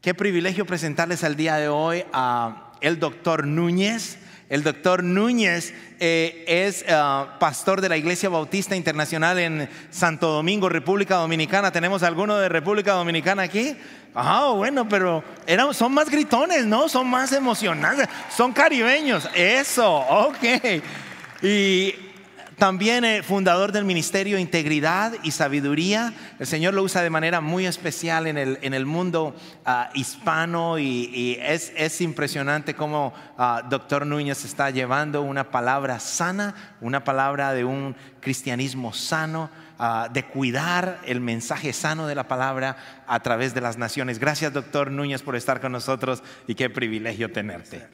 Qué privilegio presentarles al día de hoy a el doctor Núñez. El doctor Núñez eh, es eh, pastor de la Iglesia Bautista Internacional en Santo Domingo, República Dominicana. ¿Tenemos alguno de República Dominicana aquí? Ah, bueno, pero eran, son más gritones, ¿no? Son más emocionantes, son caribeños. Eso, ok. Y también eh, fundador del Ministerio Integridad y Sabiduría. El Señor lo usa de manera muy especial en el, en el mundo ah, hispano y, es, impresionante cómo ah, Doctor Núñez está llevando una palabra sana, una palabra de un cristianismo sano. Ah, de cuidar el mensaje sano de la palabra a través de las naciones. Gracias, doctor Núñez, por estar con nosotros y qué privilegio tenerte.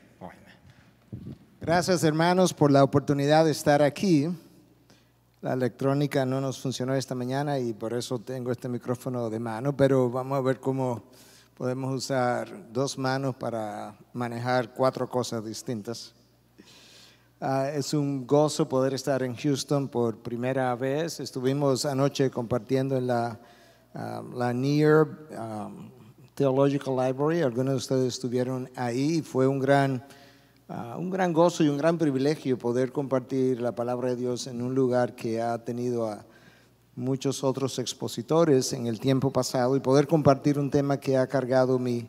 Gracias, hermanos, por la oportunidad de estar aquí la electrónica no nos funcionó esta mañana y por eso tengo este micrófono de mano, pero vamos a ver cómo podemos usar dos manos para manejar cuatro cosas distintas. Ah, es un gozo poder estar en Houston por primera vez. Estuvimos anoche compartiendo en la, ah, la NEAR ah, Theological Library. Algunos de ustedes estuvieron ahí. y Fue un gran Ah, un gran gozo y un gran privilegio poder compartir la palabra de Dios en un lugar que ha tenido a muchos otros expositores en el tiempo pasado y poder compartir un tema que ha cargado mi,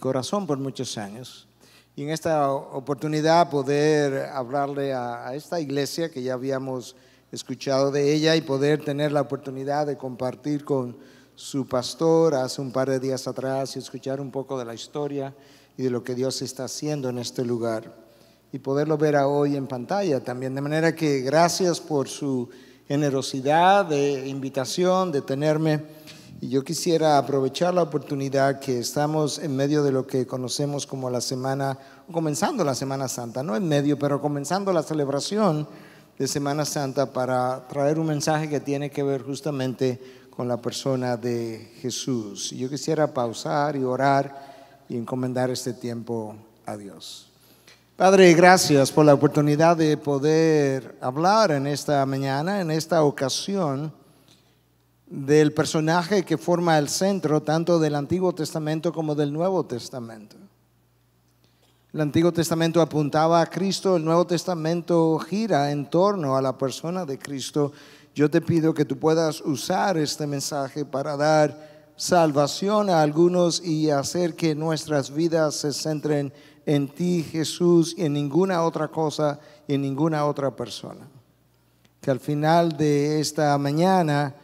corazón por muchos años. Y en esta oportunidad poder hablarle a esta iglesia que ya habíamos escuchado de ella y poder tener la oportunidad de compartir con su pastor hace un par de días atrás y escuchar un poco de la historia y de lo que Dios está haciendo en este lugar y poderlo ver hoy en pantalla también. De manera que gracias por su generosidad de invitación, de tenerme. Y yo quisiera aprovechar la oportunidad que estamos en medio de lo que conocemos como la semana, comenzando la Semana Santa, no en medio, pero comenzando la celebración de Semana Santa para traer un mensaje que tiene que ver justamente con la persona de Jesús. Yo quisiera pausar y orar y encomendar este tiempo a Dios. Padre, gracias por la oportunidad de poder hablar en esta mañana, en esta ocasión, del personaje que forma el centro tanto del Antiguo Testamento como del Nuevo Testamento. El Antiguo Testamento apuntaba a Cristo, el Nuevo Testamento gira en torno a la persona de Cristo. Yo te pido que tú puedas usar este mensaje para dar salvación a algunos y hacer que nuestras vidas se centren en ti, Jesús, y en ninguna otra cosa y en ninguna otra persona. Que al final de esta mañana,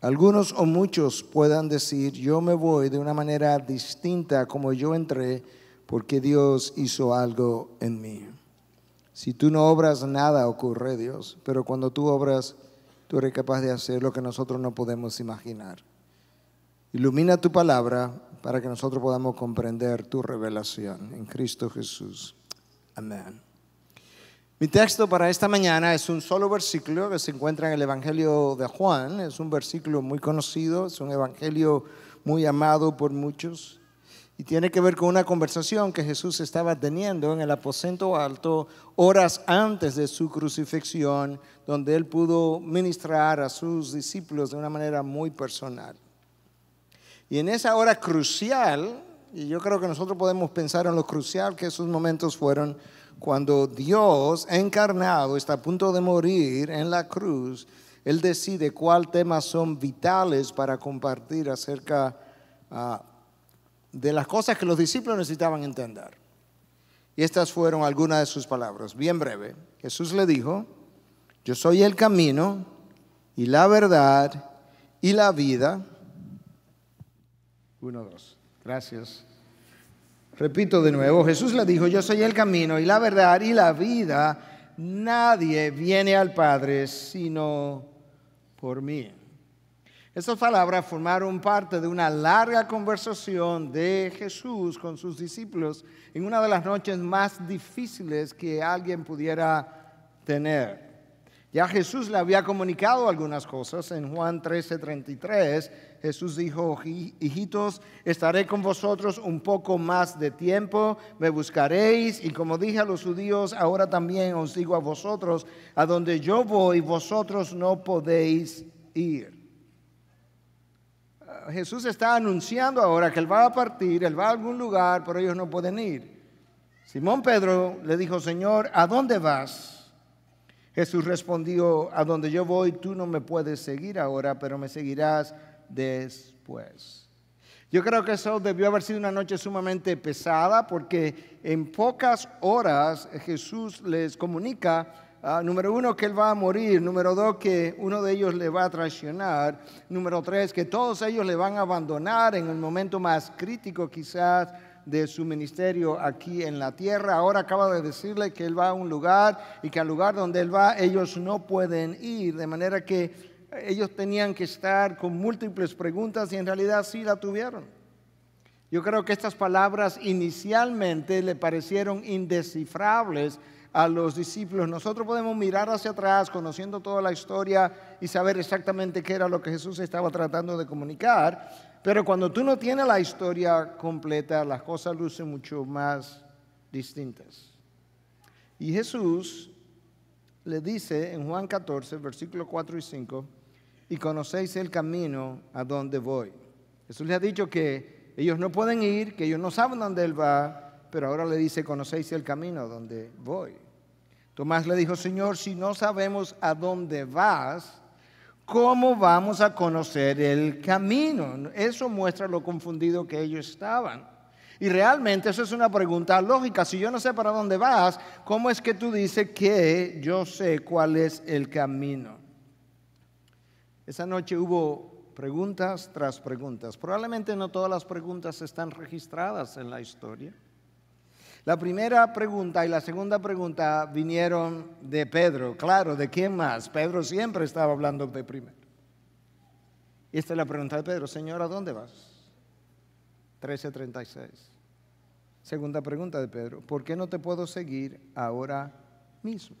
algunos o muchos puedan decir, yo me voy de una manera distinta como yo entré, porque Dios hizo algo en mí. Si tú no obras, nada ocurre, Dios, pero cuando tú obras, tú eres capaz de hacer lo que nosotros no podemos imaginar. Ilumina tu palabra para que nosotros podamos comprender tu revelación en Cristo Jesús. Amén. Mi texto para esta mañana es un solo versículo que se encuentra en el Evangelio de Juan. Es un versículo muy conocido, es un evangelio muy amado por muchos y tiene que ver con una conversación que Jesús estaba teniendo en el aposento alto horas antes de su crucifixión, donde él pudo ministrar a sus discípulos de una manera muy personal. Y en esa hora crucial, y yo creo que nosotros podemos pensar en lo crucial que esos momentos fueron cuando Dios encarnado está a punto de morir en la cruz, Él decide cuál temas son vitales para compartir acerca ah, de las cosas que los discípulos necesitaban entender. Y estas fueron algunas de sus palabras, bien breve. Jesús le dijo, yo soy el camino y la verdad y la vida. Uno, dos. Gracias. Repito de nuevo, Jesús le dijo, yo soy el camino y la verdad y la vida. Nadie viene al Padre sino por mí. Estas palabras formaron parte de una larga conversación de Jesús con sus discípulos en una de las noches más difíciles que alguien pudiera tener. Ya Jesús le había comunicado algunas cosas. En Juan 13:33 Jesús dijo, hijitos, estaré con vosotros un poco más de tiempo, me buscaréis y como dije a los judíos, ahora también os digo a vosotros, a donde yo voy, vosotros no podéis ir. Ah, Jesús está anunciando ahora que Él va a partir, Él va a algún lugar, pero ellos no pueden ir. Simón Pedro le dijo, Señor, ¿a dónde vas? Jesús respondió, a donde yo voy tú no me puedes seguir ahora, pero me seguirás después. Yo creo que eso debió haber sido una noche sumamente pesada porque en pocas horas Jesús les comunica ah, número uno, que él va a morir. Número dos, que uno de ellos le va a traicionar. Número tres, que todos ellos le van a abandonar en el momento más crítico quizás de su ministerio aquí en la tierra. Ahora acaba de decirle que él va a un lugar y que al lugar donde él va ellos no pueden ir, de manera que ellos tenían que estar con múltiples preguntas y en realidad sí la tuvieron. Yo creo que estas palabras inicialmente le parecieron indescifrables a los discípulos. Nosotros podemos mirar hacia atrás, conociendo toda la historia y saber exactamente qué era lo que Jesús estaba tratando de comunicar, pero cuando tú no tienes la historia completa, las cosas lucen mucho más distintas. Y Jesús le dice en Juan 14, versículos 4 y 5, y conocéis el camino a donde voy. Jesús le ha dicho que ellos no pueden ir, que ellos no saben dónde Él va, pero ahora le dice, conocéis el camino a donde voy. Tomás le dijo, Señor, si no sabemos a dónde vas, ¿cómo vamos a conocer el camino? Eso muestra lo confundido que ellos estaban. Y realmente eso es una pregunta lógica. Si yo no sé para dónde vas, ¿cómo es que tú dices que yo sé cuál es el camino? Esa noche hubo preguntas tras preguntas. Probablemente no todas las preguntas están registradas en la historia. La primera pregunta y la segunda pregunta vinieron de Pedro. Claro, ¿de quién más? Pedro siempre estaba hablando de primero. Y esta es la pregunta de Pedro, Señor, ¿a dónde vas? 13:36. Segunda pregunta de Pedro, ¿por qué no te puedo seguir ahora mismo?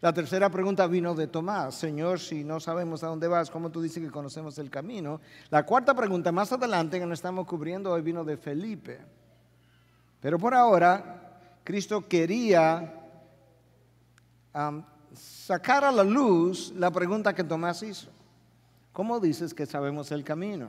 La tercera pregunta vino de Tomás, Señor, si no sabemos a dónde vas, ¿cómo tú dices que conocemos el camino? La cuarta pregunta, más adelante, que no estamos cubriendo hoy, vino de Felipe. Pero por ahora, Cristo quería sacar a la luz la pregunta que Tomás hizo. ¿Cómo dices que sabemos el camino?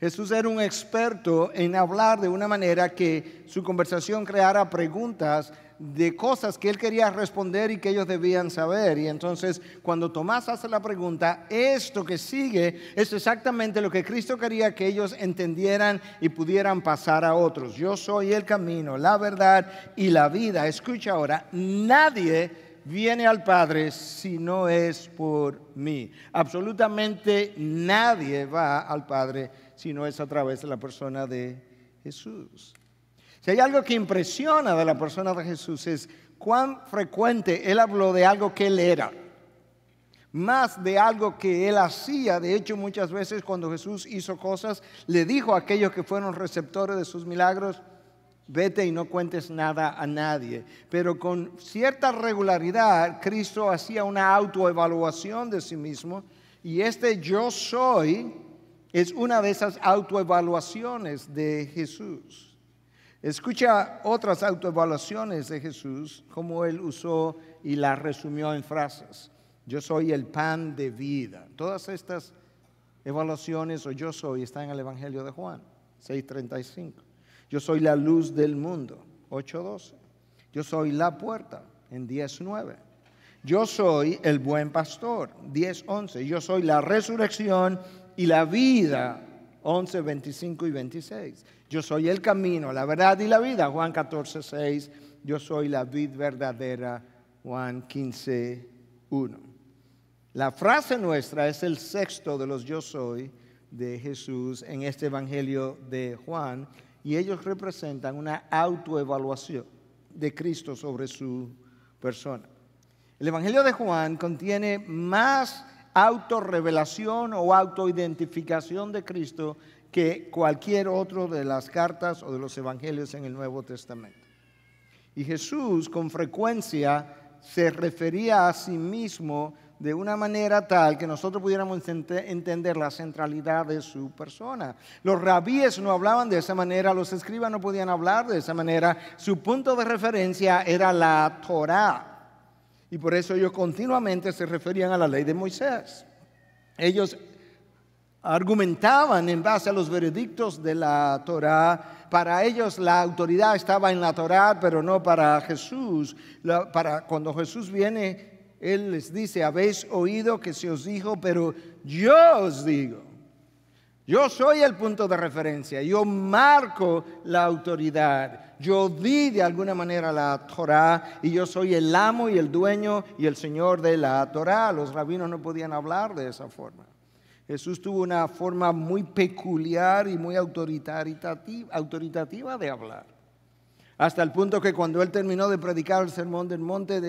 Jesús era un experto en hablar de una manera que su conversación creara preguntas de cosas que él quería responder y que ellos debían saber. Y entonces cuando Tomás hace la pregunta, esto que sigue es exactamente lo que Cristo quería que ellos entendieran y pudieran pasar a otros. Yo soy el camino, la verdad y la vida. Escucha ahora, nadie viene al Padre si no es por mí. Absolutamente nadie va al Padre si no es a través de la persona de Jesús. Si hay algo que impresiona de la persona de Jesús es cuán frecuente él habló de algo que él era, más de algo que él hacía. De hecho, muchas veces cuando Jesús hizo cosas, le dijo a aquellos que fueron receptores de sus milagros, vete y no cuentes nada a nadie. Pero con cierta regularidad, Cristo hacía una autoevaluación de sí mismo y este yo soy es una de esas autoevaluaciones de Jesús. Escucha otras autoevaluaciones de Jesús, como él usó y las resumió en frases. Yo soy el pan de vida. Todas estas evaluaciones o yo soy están en el Evangelio de Juan 6:35. Yo soy la luz del mundo 8:12. Yo soy la puerta en 10:9. Yo soy el buen pastor 10:11. Yo soy la resurrección y la vida 11, 25 y 26. Yo soy el camino, la verdad y la vida, Juan 14, 6. Yo soy la vid verdadera, Juan 15, 1. La frase nuestra es el sexto de los yo soy de Jesús en este Evangelio de Juan y ellos representan una autoevaluación de Cristo sobre su persona. El Evangelio de Juan contiene más autorrevelación o autoidentificación de Cristo que cualquier otro de las cartas o de los evangelios en el Nuevo Testamento. Y Jesús con frecuencia se refería a sí mismo de una manera tal que nosotros pudiéramos entender la centralidad de su persona. Los rabíes no hablaban de esa manera, los escribas no podían hablar de esa manera. Su punto de referencia era la Torá. Y por eso ellos continuamente se referían a la ley de Moisés. Ellos argumentaban en base a los veredictos de la Torá. Para ellos la autoridad estaba en la Torá, pero no para Jesús. cuando Jesús viene, Él les dice, habéis oído que se os dijo, pero yo os digo. Yo soy el punto de referencia, yo marco la autoridad, yo di de alguna manera la Torah y yo soy el amo y el dueño y el señor de la Torah. Los rabinos no podían hablar de esa forma. Jesús tuvo una forma muy peculiar y muy autoritativa de hablar. Hasta el punto que cuando él terminó de predicar el sermón del monte,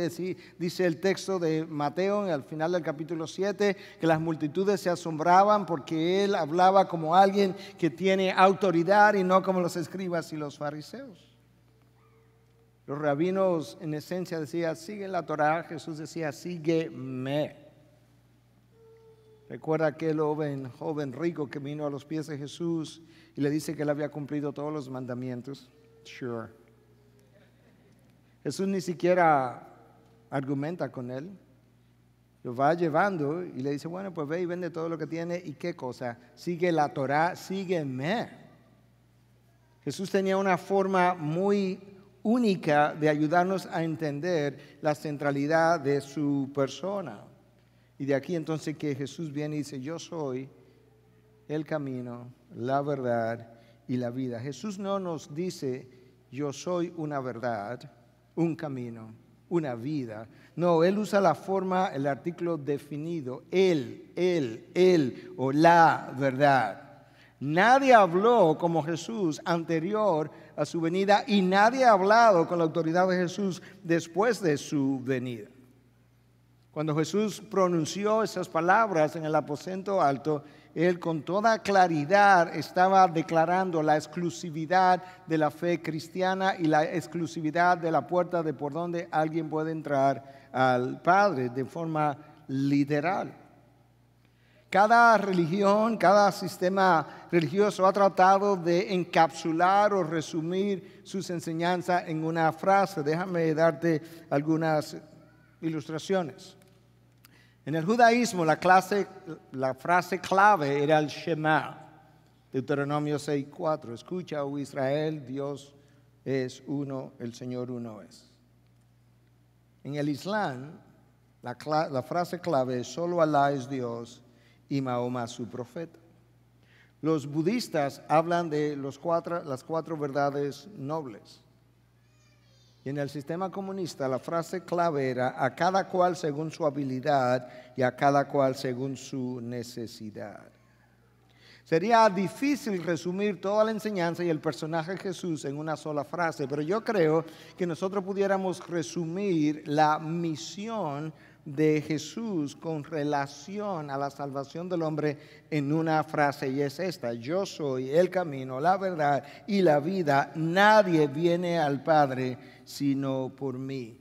dice el texto de Mateo al final del capítulo 7, que las multitudes se asombraban porque él hablaba como alguien que tiene autoridad y no como los escribas y los fariseos. Los rabinos en esencia decían, sigue la Torah, Jesús decía, sígueme. Recuerda aquel joven, joven rico que vino a los pies de Jesús y le dice que él había cumplido todos los mandamientos. Sure. Jesús ni siquiera argumenta con él. Lo va llevando y le dice, bueno, pues ve y vende todo lo que tiene y qué cosa. Sigue la Torah, sígueme. Jesús tenía una forma muy única de ayudarnos a entender la centralidad de su persona. Y de aquí entonces que Jesús viene y dice, yo soy el camino, la verdad y la vida. Jesús no nos dice, yo soy una verdad, un camino, una vida. No, él usa la forma, el artículo definido, él, él, él o la verdad. Nadie habló como Jesús anterior a su venida y nadie ha hablado con la autoridad de Jesús después de su venida. Cuando Jesús pronunció esas palabras en el aposento alto, él con toda claridad estaba declarando la exclusividad de la fe cristiana y la exclusividad de la puerta de por donde alguien puede entrar al Padre de forma literal. Cada religión, cada sistema religioso ha tratado de encapsular o resumir sus enseñanzas en una frase. Déjame darte algunas ilustraciones. En el judaísmo la, frase clave era el Shema, Deuteronomio 6.4. Escucha, oh Israel, Dios es uno, el Señor uno es. En el Islam, la, frase clave es solo Alá es Dios y Mahoma su profeta. Los budistas hablan de los cuatro, las cuatro verdades nobles. Y en el sistema comunista la frase clave era a cada cual según su habilidad y a cada cual según su necesidad. Sería difícil resumir toda la enseñanza y el personaje de Jesús en una sola frase, pero yo creo que nosotros pudiéramos resumir la misión de Jesús con relación a la salvación del hombre en una frase y es esta, yo soy el camino, la verdad y la vida, nadie viene al Padre sino por mí.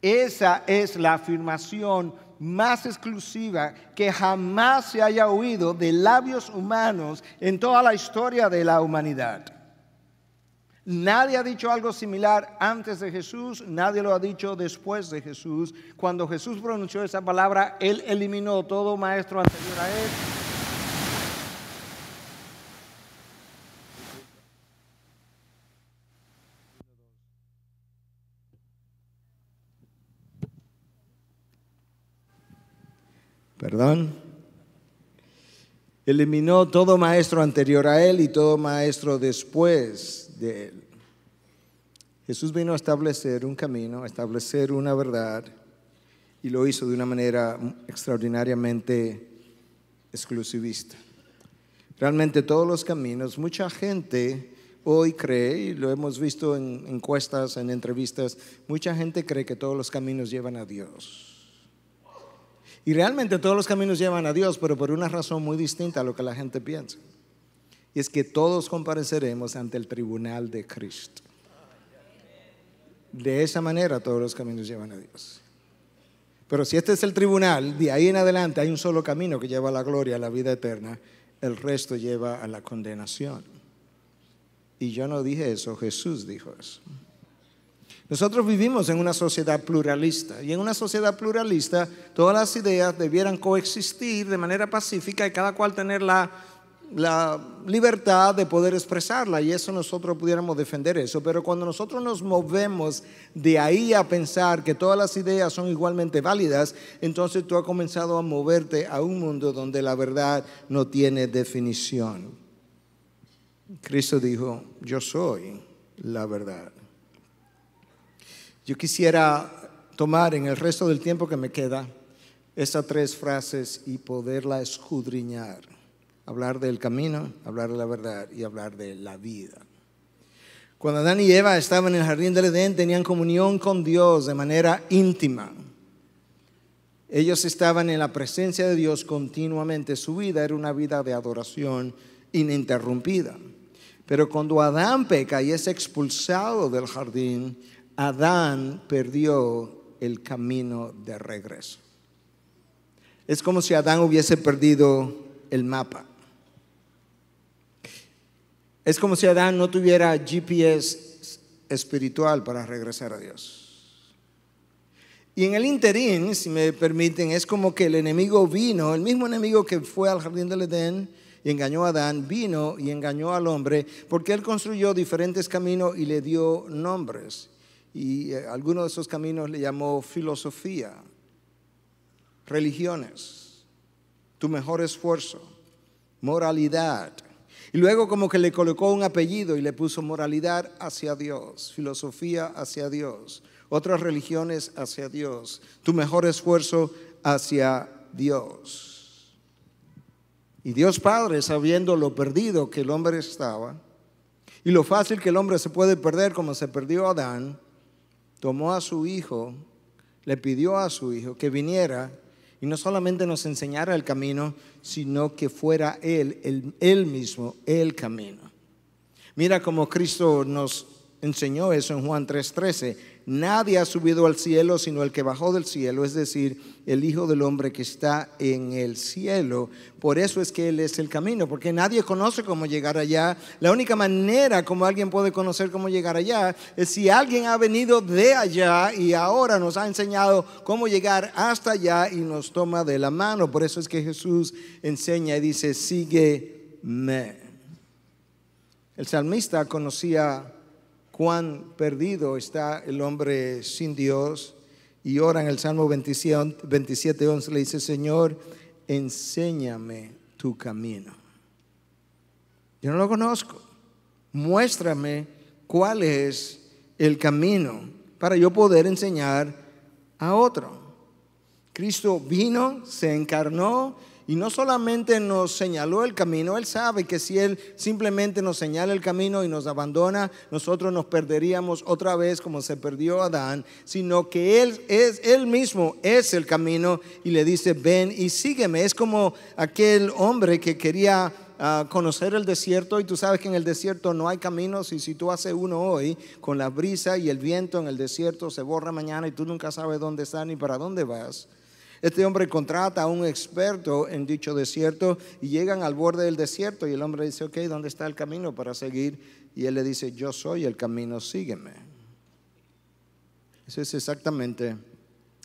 Esa es la afirmación más exclusiva que jamás se haya oído de labios humanos en toda la historia de la humanidad. Nadie ha dicho algo similar antes de Jesús, nadie lo ha dicho después de Jesús. Cuando Jesús pronunció esa palabra, él eliminó todo maestro anterior a él. Perdón. Eliminó todo maestro anterior a él y todo maestro después de él. Jesús vino a establecer un camino, a establecer una verdad y lo hizo de una manera extraordinariamente exclusivista. Realmente todos los caminos, mucha gente hoy cree, y lo hemos visto en encuestas, en entrevistas, mucha gente cree que todos los caminos llevan a Dios. Y realmente todos los caminos llevan a Dios, pero por una razón muy distinta a lo que la gente piensa. Y es que todos compareceremos ante el tribunal de Cristo. De esa manera todos los caminos llevan a Dios. Pero si este es el tribunal, de ahí en adelante hay un solo camino que lleva a la gloria, a la vida eterna. El resto lleva a la condenación. Y yo no dije eso, Jesús dijo eso. Nosotros vivimos en una sociedad pluralista y en una sociedad pluralista todas las ideas debieran coexistir de manera pacífica y cada cual tener la, libertad de poder expresarla y eso nosotros pudiéramos defender eso. Pero cuando nosotros nos movemos de ahí a pensar que todas las ideas son igualmente válidas, entonces tú has comenzado a moverte a un mundo donde la verdad no tiene definición. Cristo dijo, yo soy la verdad. Yo quisiera tomar en el resto del tiempo que me queda estas tres frases y poderla escudriñar. Hablar del camino, hablar de la verdad y hablar de la vida. Cuando Adán y Eva estaban en el jardín del Edén, tenían comunión con Dios de manera íntima. Ellos estaban en la presencia de Dios continuamente. Su vida era una vida de adoración ininterrumpida. Pero cuando Adán peca y es expulsado del jardín, Adán perdió el camino de regreso. Es como si Adán hubiese perdido el mapa. Es como si Adán no tuviera GPS espiritual para regresar a Dios. Y en el interín, si me permiten, es como que el enemigo vino, el mismo enemigo que fue al jardín del Edén y engañó a Adán, vino y engañó al hombre, porque él construyó diferentes caminos y le dio nombres y eh, alguno algunos de esos caminos le llamó filosofía, religiones, tu mejor esfuerzo, moralidad. Y luego como que le colocó un apellido y le puso moralidad hacia Dios, filosofía hacia Dios, otras religiones hacia Dios, tu mejor esfuerzo hacia Dios. Y Dios Padre, sabiendo lo perdido que el hombre estaba, y lo fácil que el hombre se puede perder como se perdió Adán, tomó a su hijo, le pidió a su hijo que viniera y no solamente nos enseñara el camino, sino que fuera Él, Él, mismo, el camino. Mira cómo Cristo nos enseñó eso en Juan 3:13 nadie ha subido al cielo sino el que bajó del cielo, es decir, el Hijo del Hombre que está en el cielo. Por eso es que Él es el camino, porque nadie conoce cómo llegar allá. La única manera como alguien puede conocer cómo llegar allá es si alguien ha venido de allá y ahora nos ha enseñado cómo llegar hasta allá y nos toma de la mano. Por eso es que Jesús enseña y dice, me El salmista conocía cuán perdido está el hombre sin Dios. Y ora en el Salmo 27, 11, le dice, Señor, enséñame tu camino. Yo no lo conozco. Muéstrame cuál es el camino para yo poder enseñar a otro. Cristo vino, se encarnó, y no solamente nos señaló el camino, Él sabe que si Él simplemente nos señala el camino y nos abandona, nosotros nos perderíamos otra vez como se perdió Adán, sino que Él es Él mismo es el camino y le dice, ven y sígueme. Es como aquel hombre que quería ah, conocer el desierto y tú sabes que en el desierto no hay caminos y si tú haces uno hoy con la brisa y el viento en el desierto se borra mañana y tú nunca sabes dónde estás ni para dónde vas. Este hombre contrata a un experto en dicho desierto y llegan al borde del desierto y el hombre dice, ok, ¿dónde está el camino para seguir? Y él le dice, yo soy el camino, sígueme. Eso es exactamente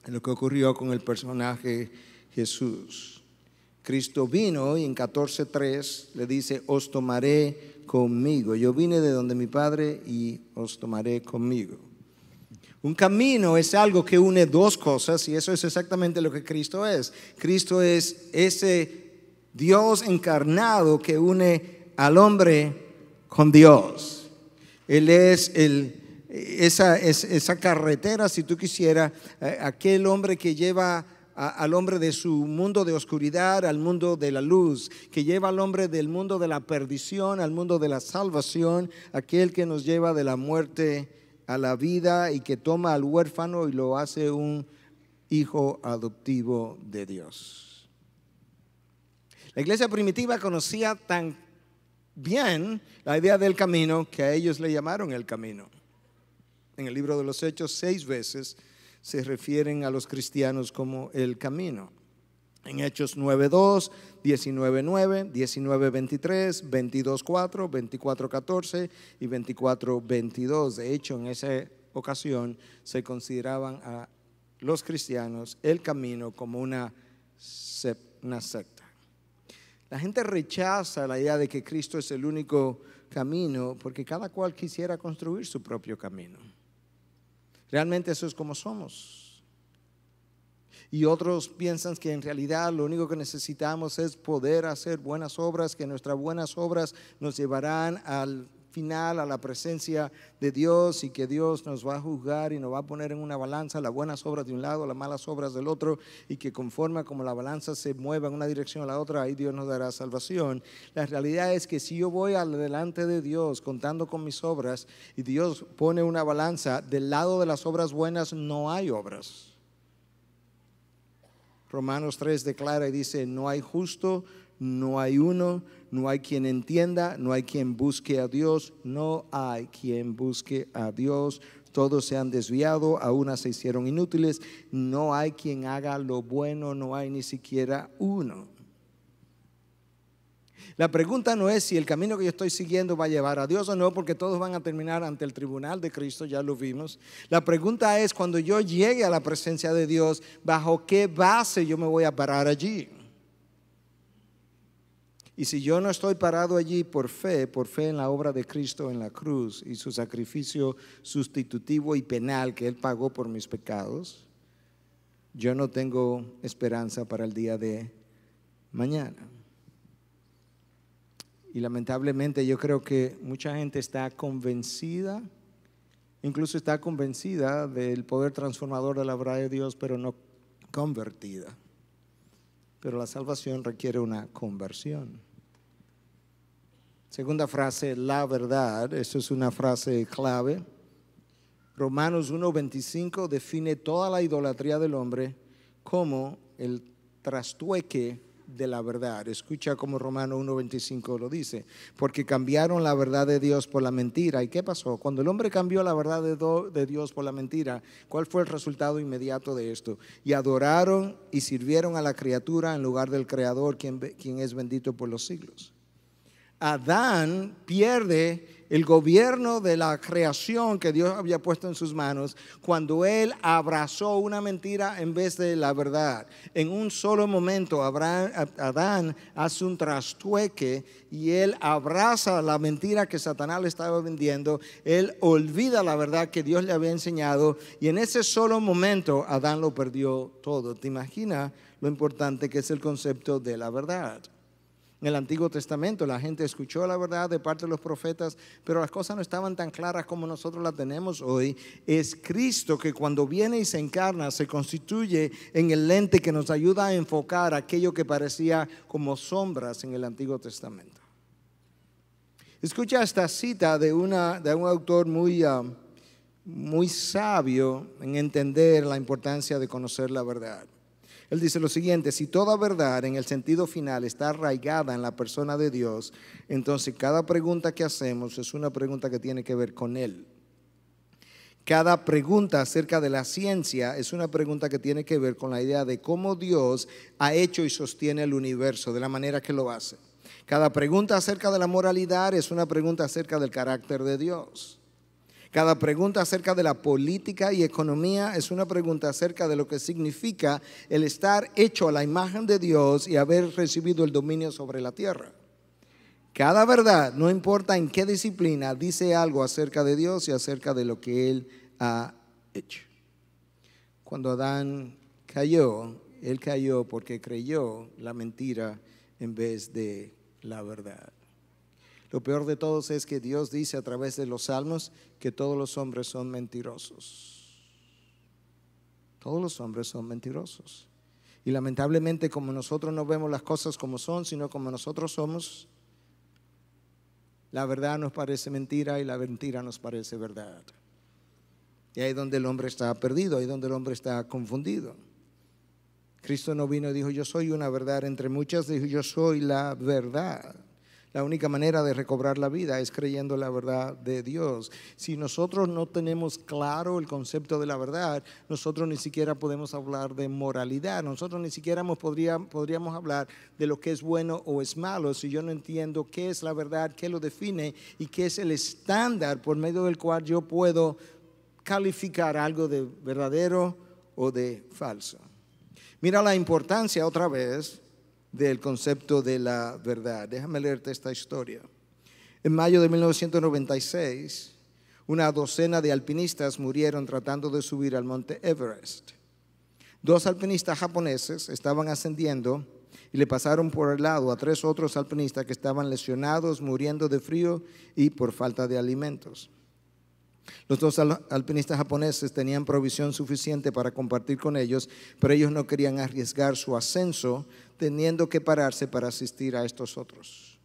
lo que ocurrió con el personaje Jesús. Cristo vino y en 14.3 le dice, os tomaré conmigo. Yo vine de donde mi Padre y os tomaré conmigo. Un camino es algo que une dos cosas y eso es exactamente lo que Cristo es. Cristo es ese Dios encarnado que une al hombre con Dios. Él es esa, esa carretera, si tú quisieras, eh, aquel hombre que lleva al hombre de su mundo de oscuridad al mundo de la luz, que lleva al hombre del mundo de la perdición al mundo de la salvación, aquel que nos lleva de la muerte a la vida y que toma al huérfano y lo hace un hijo adoptivo de Dios. La iglesia primitiva conocía tan bien la idea del camino que a ellos le llamaron el camino. En el libro de los Hechos seis veces se refieren a los cristianos como el camino. En Hechos 9.2, 19.9, 19.23, 22.4, 24.14 y 24.22. De hecho, en esa ocasión se consideraban a los cristianos el camino como una, una secta. La gente rechaza la idea de que Cristo es el único camino porque cada cual quisiera construir su propio camino. Realmente eso es como somos. Y otros piensan que en realidad lo único que necesitamos es poder hacer buenas obras, que nuestras buenas obras nos llevarán al final a la presencia de Dios y que Dios nos va a juzgar y nos va a poner en una balanza las buenas obras de un lado, las malas obras del otro y que conforme como la balanza se mueva en una dirección a la otra, ahí Dios nos dará salvación. La realidad es que si yo voy al delante de Dios contando con mis obras y Dios pone una balanza, del lado de las obras buenas no hay obras. Romanos 3 declara y dice, no hay justo, no hay uno, no hay quien entienda, no hay quien busque a Dios, no hay quien busque a Dios. Todos se han desviado, a una se hicieron inútiles, no hay quien haga lo bueno, no hay ni siquiera uno. La pregunta no es si el camino que yo estoy siguiendo va a llevar a Dios o no, porque todos van a terminar ante el tribunal de Cristo, ya lo vimos. La pregunta es cuando yo llegue a la presencia de Dios, ¿bajo qué base yo me voy a parar allí? Y si yo no estoy parado allí por fe, por fe en la obra de Cristo en la cruz y su sacrificio sustitutivo y penal que Él pagó por mis pecados, yo no tengo esperanza para el día de mañana. Y lamentablemente yo creo que mucha gente está convencida, incluso está convencida del poder transformador de la obra de Dios, pero no convertida. Pero la salvación requiere una conversión. Segunda frase, la verdad. Esto es una frase clave. Romanos 1.25 define toda la idolatría del hombre como el trastueque de la verdad. Escucha como Romano 1.25 lo dice, porque cambiaron la verdad de Dios por la mentira. ¿Y qué pasó? Cuando el hombre cambió la verdad de, de Dios por la mentira, ¿cuál fue el resultado inmediato de esto? Y adoraron y sirvieron a la criatura en lugar del Creador, quien, quien es bendito por los siglos. Adán pierde el gobierno de la creación que Dios había puesto en sus manos cuando él abrazó una mentira en vez de la verdad. En un solo momento Adán hace un trastueque y él abraza la mentira que Satanás le estaba vendiendo, él olvida la verdad que Dios le había enseñado y en ese solo momento Adán lo perdió todo. ¿Te imaginas lo importante que es el concepto de la verdad? En el Antiguo Testamento la gente escuchó la verdad de parte de los profetas, pero las cosas no estaban tan claras como nosotros las tenemos hoy. Es Cristo que cuando viene y se encarna, se constituye en el lente que nos ayuda a enfocar aquello que parecía como sombras en el Antiguo Testamento. Escucha esta cita de, una, de un autor muy, ah, muy sabio en entender la importancia de conocer la verdad. Él dice lo siguiente, si toda verdad en el sentido final está arraigada en la persona de Dios, entonces cada pregunta que hacemos es una pregunta que tiene que ver con Él. Cada pregunta acerca de la ciencia es una pregunta que tiene que ver con la idea de cómo Dios ha hecho y sostiene el universo de la manera que lo hace. Cada pregunta acerca de la moralidad es una pregunta acerca del carácter de Dios. Cada pregunta acerca de la política y economía es una pregunta acerca de lo que significa el estar hecho a la imagen de Dios y haber recibido el dominio sobre la tierra. Cada verdad, no importa en qué disciplina, dice algo acerca de Dios y acerca de lo que Él ha hecho. Cuando Adán cayó, Él cayó porque creyó la mentira en vez de la verdad. Lo peor de todos es que Dios dice a través de los salmos que todos los hombres son mentirosos. Todos los hombres son mentirosos. Y lamentablemente como nosotros no vemos las cosas como son, sino como nosotros somos, la verdad nos parece mentira y la mentira nos parece verdad. Y ahí es donde el hombre está perdido, ahí es donde el hombre está confundido. Cristo no vino y dijo, yo soy una verdad entre muchas, dijo, yo soy la verdad. La única manera de recobrar la vida es creyendo la verdad de Dios. Si nosotros no tenemos claro el concepto de la verdad, nosotros ni siquiera podemos hablar de moralidad, nosotros ni siquiera podríamos, podríamos hablar de lo que es bueno o es malo si yo no entiendo qué es la verdad, qué lo define y qué es el estándar por medio del cual yo puedo calificar algo de verdadero o de falso. Mira la importancia otra vez del concepto de la verdad. Déjame leerte esta historia. En mayo de 1996, una docena de alpinistas murieron tratando de subir al monte Everest. Dos alpinistas japoneses estaban ascendiendo y le pasaron por el lado a tres otros alpinistas que estaban lesionados, muriendo de frío y por falta de alimentos. Los dos alpinistas japoneses tenían provisión suficiente para compartir con ellos, pero ellos no querían arriesgar su ascenso teniendo que pararse para asistir a estos otros.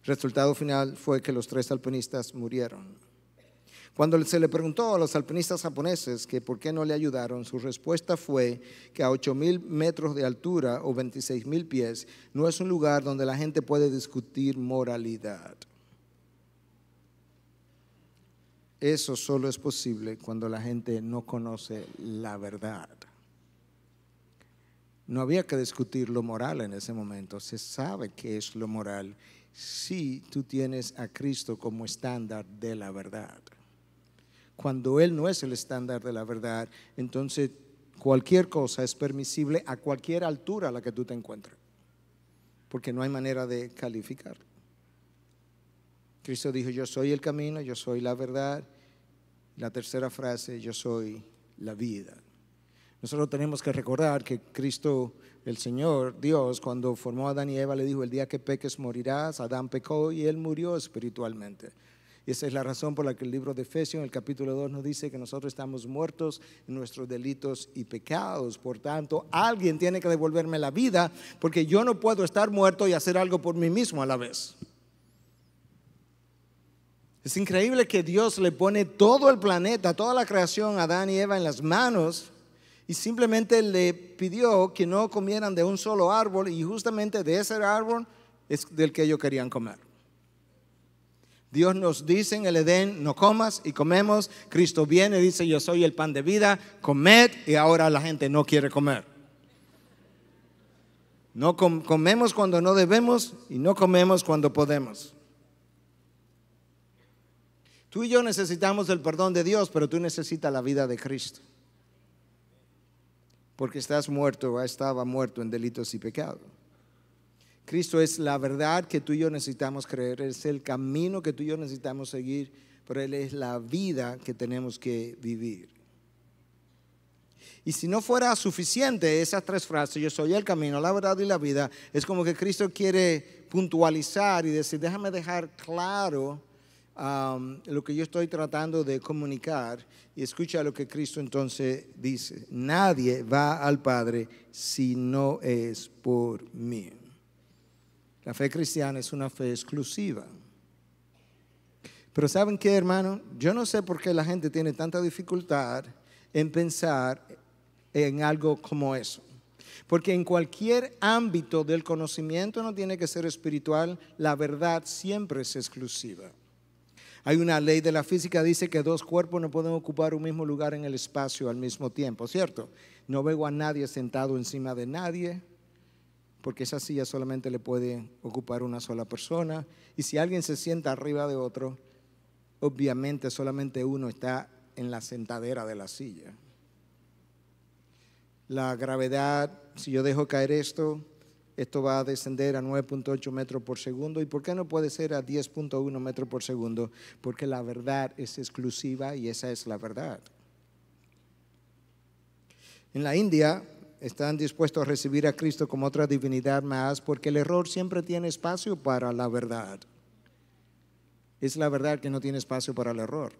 El resultado final fue que los tres alpinistas murieron. Cuando se le preguntó a los alpinistas japoneses que por qué no le ayudaron, su respuesta fue que a mil metros de altura o mil pies no es un lugar donde la gente puede discutir moralidad. Eso solo es posible cuando la gente no conoce la verdad. No había que discutir lo moral en ese momento. Se sabe qué es lo moral si tú tienes a Cristo como estándar de la verdad. Cuando Él no es el estándar de la verdad, entonces cualquier cosa es permisible a cualquier altura a la que tú te encuentres, porque no hay manera de calificar. Cristo dijo, yo soy el camino, yo soy la verdad la tercera frase, yo soy la vida. Nosotros tenemos que recordar que Cristo, el Señor, Dios, cuando formó a Adán y Eva, le dijo, el día que peques morirás. Adán pecó y él murió espiritualmente. Y esa es la razón por la que el libro de Efesios, en el capítulo 2, nos dice que nosotros estamos muertos en nuestros delitos y pecados. Por tanto, alguien tiene que devolverme la vida porque yo no puedo estar muerto y hacer algo por mí mismo a la vez. Es increíble que Dios le pone todo el planeta, toda la creación a Adán y Eva en las manos y simplemente le pidió que no comieran de un solo árbol y justamente de ese árbol es del que ellos querían comer. Dios nos dice en el Edén, no comas y comemos. Cristo viene y dice, yo soy el pan de vida, comed y ahora la gente no quiere comer. No comemos cuando no debemos y no comemos cuando podemos. Tú y yo necesitamos el perdón de Dios, pero tú necesitas la vida de Cristo. Porque estás muerto, ah, estaba muerto en delitos y pecados. Cristo es la verdad que tú y yo necesitamos creer, es el camino que tú y yo necesitamos seguir, pero Él es la vida que tenemos que vivir. Y si no fuera suficiente esas tres frases, yo soy el camino, la verdad y la vida, es como que Cristo quiere puntualizar y decir, déjame dejar claro lo que yo estoy tratando de comunicar y escucha lo que Cristo entonces dice. Nadie va al Padre si no es por mí. La fe cristiana es una fe exclusiva. Pero ¿saben qué, hermano? Yo no sé por qué la gente tiene tanta dificultad en pensar en algo como eso. Porque en cualquier ámbito del conocimiento no tiene que ser espiritual, la verdad siempre es exclusiva. Hay una ley de la física que dice que dos cuerpos no pueden ocupar un mismo lugar en el espacio al mismo tiempo, ¿cierto? No veo a nadie sentado encima de nadie, porque esa silla solamente le puede ocupar una sola persona. Y si alguien se sienta arriba de otro, obviamente solamente uno está en la sentadera de la silla. La gravedad, si yo dejo caer esto, esto va a descender a 9.8 metros por segundo. ¿Y por qué no puede ser a 10.1 metros por segundo? Porque la verdad es exclusiva y esa es la verdad. En la India están dispuestos a recibir a Cristo como otra divinidad más porque el error siempre tiene espacio para la verdad. Es la verdad que no tiene espacio para el error.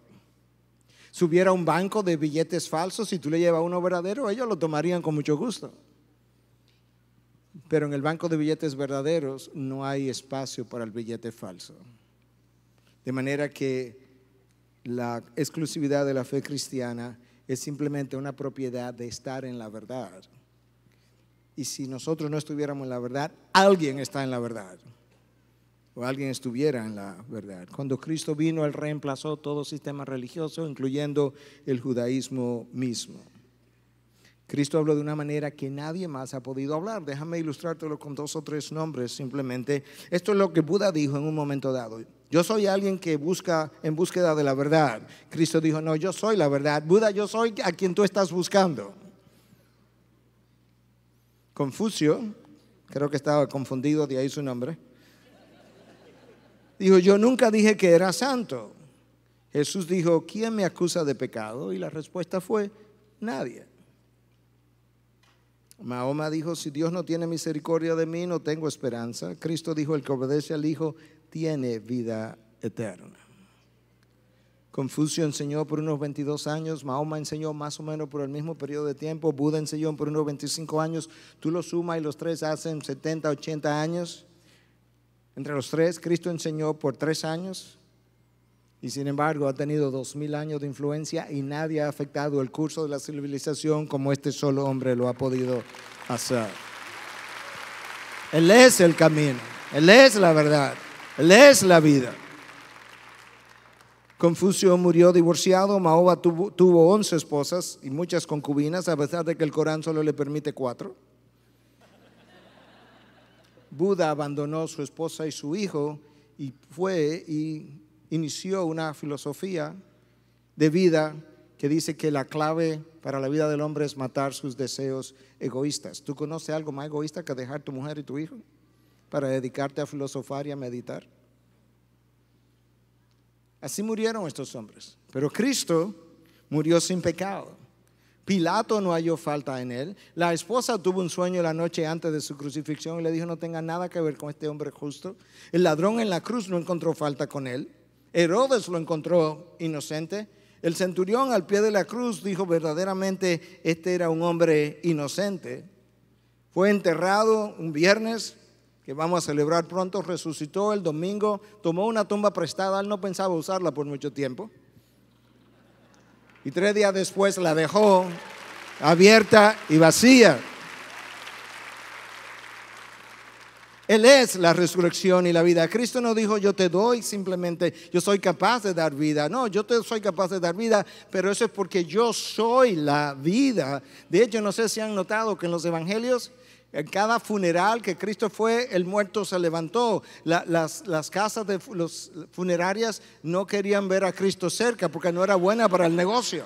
Si hubiera un banco de billetes falsos y tú le llevas uno verdadero, ellos lo tomarían con mucho gusto. Pero en el banco de billetes verdaderos no hay espacio para el billete falso. De manera que la exclusividad de la fe cristiana es simplemente una propiedad de estar en la verdad. Y si nosotros no estuviéramos en la verdad, alguien está en la verdad. O alguien estuviera en la verdad. Cuando Cristo vino, Él reemplazó todo sistema religioso, incluyendo el judaísmo mismo. Cristo habló de una manera que nadie más ha podido hablar. Déjame ilustrártelo con dos o tres nombres simplemente. Esto es lo que Buda dijo en un momento dado. Yo soy alguien que busca en búsqueda de la verdad. Cristo dijo, no, yo soy la verdad. Buda, yo soy a quien tú estás buscando. Confucio, creo que estaba confundido, de ahí su nombre. Dijo, yo nunca dije que era santo. Jesús dijo, ¿quién me acusa de pecado? Y la respuesta fue, nadie. Mahoma dijo, si Dios no tiene misericordia de mí, no tengo esperanza. Cristo dijo, el que obedece al Hijo tiene vida eterna. Confucio enseñó por unos 22 años, Mahoma enseñó más o menos por el mismo periodo de tiempo, Buda enseñó por unos 25 años, tú lo sumas y los tres hacen 70, 80 años. Entre los tres, Cristo enseñó por tres años, y sin embargo ha tenido dos mil años de influencia y nadie ha afectado el curso de la civilización como este solo hombre lo ha podido hacer. Él es el camino, Él es la verdad, Él es la vida. Confucio murió divorciado, Mahoma tuvo, 11 esposas y muchas concubinas, a pesar de que el Corán solo le permite cuatro. Buda abandonó su esposa y su hijo y fue y inició una filosofía de vida que dice que la clave para la vida del hombre es matar sus deseos egoístas. ¿Tú conoces algo más egoísta que dejar tu mujer y tu hijo para dedicarte a filosofar y a meditar? Así murieron estos hombres. Pero Cristo murió sin pecado. Pilato no halló falta en él. La esposa tuvo un sueño la noche antes de su crucifixión y le dijo no tenga nada que ver con este hombre justo. El ladrón en la cruz no encontró falta con él. Herodes lo encontró inocente. El centurión al pie de la cruz dijo verdaderamente, este era un hombre inocente. Fue enterrado un viernes, que vamos a celebrar pronto, resucitó el domingo, tomó una tumba prestada, él no pensaba usarla por mucho tiempo. Y tres días después la dejó abierta y vacía. Él es la resurrección y la vida. Cristo no dijo yo te doy simplemente, yo soy capaz de dar vida. No, yo te soy capaz de dar vida, pero eso es porque yo soy la vida. De hecho, no sé si han notado que en los evangelios, en cada funeral que Cristo fue, el muerto se levantó. las, las, casas de los funerarias no querían ver a Cristo cerca porque no era buena para el negocio.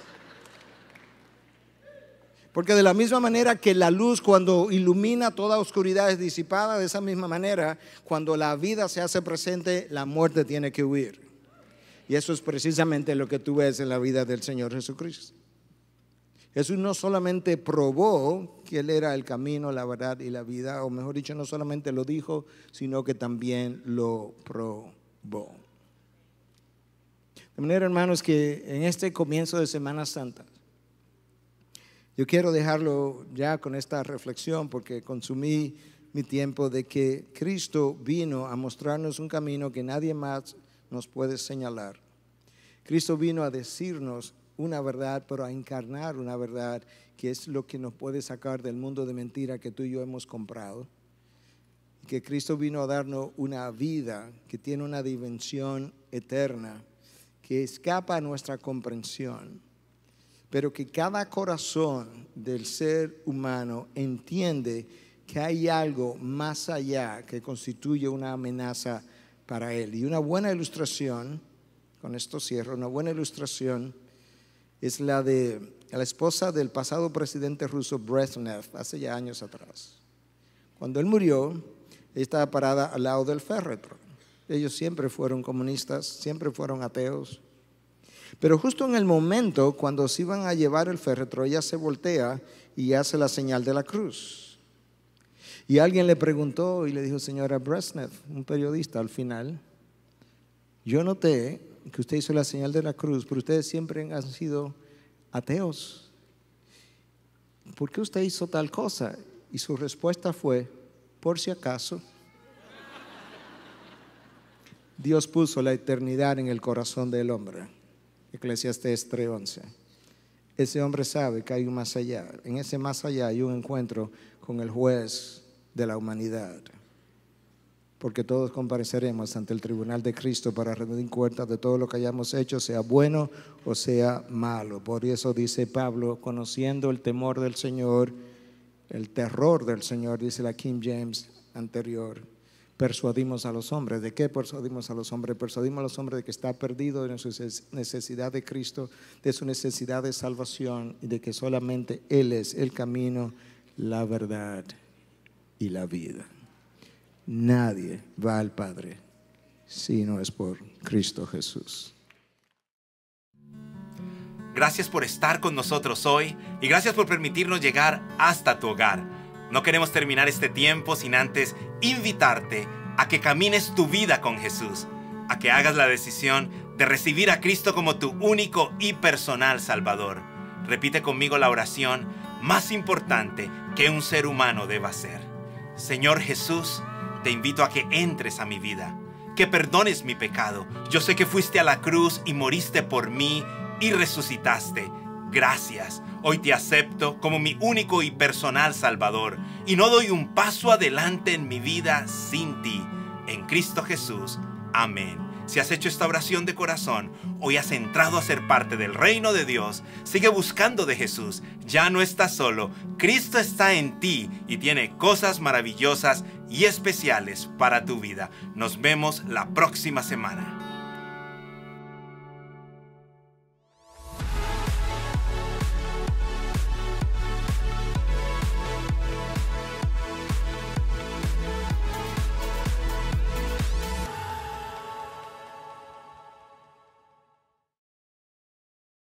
Porque de la misma manera que la luz cuando ilumina toda oscuridad es disipada, de esa misma manera, cuando la vida se hace presente, la muerte tiene que huir. Y eso es precisamente lo que tú ves en la vida del Señor Jesucristo. Jesús no solamente probó que Él era el camino, la verdad y la vida, o mejor dicho, no solamente lo dijo, sino que también lo probó. De manera, hermanos, que en este comienzo de Semana Santa, yo quiero dejarlo ya con esta reflexión porque consumí mi tiempo de que Cristo vino a mostrarnos un camino que nadie más nos puede señalar. Cristo vino a decirnos una verdad, pero a encarnar una verdad que es lo que nos puede sacar del mundo de mentira que tú y yo hemos comprado. Que Cristo vino a darnos una vida que tiene una dimensión eterna, que escapa a nuestra comprensión pero que cada corazón del ser humano entiende que hay algo más allá que constituye una amenaza para él. Y una buena ilustración, con esto cierro, una buena ilustración es la de la esposa del pasado presidente ruso Brezhnev, hace ya años atrás. Cuando él murió, ella estaba parada al lado del féretro. Ellos siempre fueron comunistas, siempre fueron ateos, pero justo en el momento cuando se iban a llevar el féretro, ella se voltea y hace la señal de la cruz. Y alguien le preguntó y le dijo, señora Bresnet, un periodista al final, yo noté que usted hizo la señal de la cruz, pero ustedes siempre han sido ateos. ¿Por qué usted hizo tal cosa? Y su respuesta fue, por si acaso. Dios puso la eternidad en el corazón del hombre. Eclesiastes 3:11. Ese hombre sabe que hay un más allá. En ese más allá hay un encuentro con el juez de la humanidad. Porque todos compareceremos ante el tribunal de Cristo para rendir cuentas de todo lo que hayamos hecho, sea bueno o sea malo. Por eso dice Pablo, conociendo el temor del Señor, el terror del Señor, dice la King James anterior, persuadimos a los hombres. ¿De qué persuadimos a los hombres? Persuadimos a los hombres de que está perdido en su necesidad de Cristo, de su necesidad de salvación y de que solamente Él es el camino, la verdad y la vida. Nadie va al Padre si no es por Cristo Jesús. Gracias por estar con nosotros hoy y gracias por permitirnos llegar hasta tu hogar. No queremos terminar este tiempo sin antes invitarte a que camines tu vida con Jesús, a que hagas la decisión de recibir a Cristo como tu único y personal Salvador. Repite conmigo la oración más importante que un ser humano deba hacer. Señor Jesús, te invito a que entres a mi vida, que perdones mi pecado. Yo sé que fuiste a la cruz y moriste por mí y resucitaste. Gracias Hoy te acepto como mi único y personal Salvador y no doy un paso adelante en mi vida sin ti. En Cristo Jesús. Amén. Si has hecho esta oración de corazón, hoy has entrado a ser parte del reino de Dios, sigue buscando de Jesús, ya no estás solo, Cristo está en ti y tiene cosas maravillosas y especiales para tu vida. Nos vemos la próxima semana.